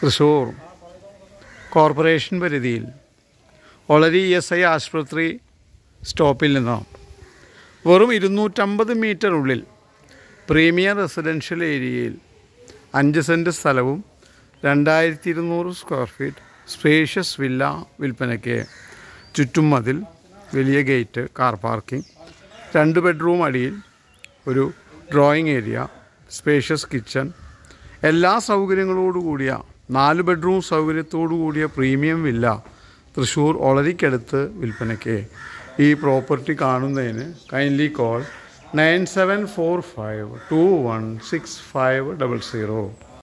Thrissur corporation പരിധിയിൽ ഒളരി E S I ആശുപത്രി സ്റ്റോപ്പിൽ നിന്നാണ് വെറും ഇരുന്നൂറ്റമ്പത് മീറ്റർ ഉള്ളിൽ പ്രീമിയർ റെസിഡൻഷ്യൽ ഏരിയയിൽ അഞ്ച് സെൻറ്റ് സ്ഥലവും രണ്ടായിരത്തി ഇരുന്നൂറ് സ്ക്വയർ ഫീറ്റ് സ്പേഷ്യസ് വില്ല വിൽപ്പനയ്ക്ക് ചുറ്റും മതിൽ വലിയ ഗേറ്റ് കാർ പാർക്കിംഗ് രണ്ട് ബെഡ്റൂം അടിയിൽ ഒരു ഡ്രോയിങ് ഏരിയ സ്പേഷ്യസ് കിച്ചൺ എല്ലാ സൗകര്യങ്ങളോടുകൂടിയ നാല് ബെഡ്റൂം സൗകര്യത്തോടു കൂടിയ പ്രീമിയം വില്ല തൃശ്ശൂർ ഒളരിക്കടുത്ത് വിൽപ്പനയ്ക്ക് ഈ പ്രോപ്പർട്ടി കാണുന്നതിന് kindly call nine seven four five two one six five double zero